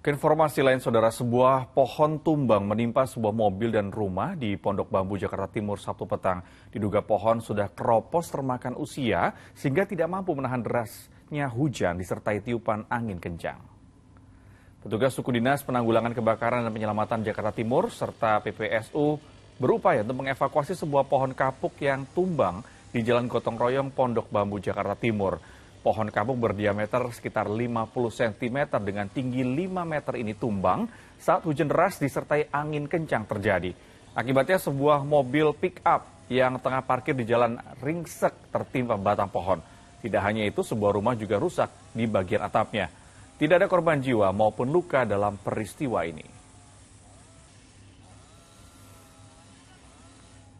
Keinformasi lain, saudara, sebuah pohon tumbang menimpa sebuah mobil dan rumah di Pondok Bambu, Jakarta Timur, Sabtu petang. Diduga pohon sudah keropos termakan usia sehingga tidak mampu menahan derasnya hujan disertai tiupan angin kencang. Petugas suku dinas penanggulangan kebakaran dan penyelamatan Jakarta Timur serta PPSU berupaya untuk mengevakuasi sebuah pohon kapuk yang tumbang di Jalan Gotong Royong Pondok Bambu, Jakarta Timur. Pohon kapuk berdiameter sekitar 50 cm dengan tinggi 5 meter ini tumbang saat hujan deras disertai angin kencang terjadi. Akibatnya sebuah mobil pick-up yang tengah parkir di jalan ringsek tertimpa batang pohon. Tidak hanya itu, sebuah rumah juga rusak di bagian atapnya. Tidak ada korban jiwa maupun luka dalam peristiwa ini.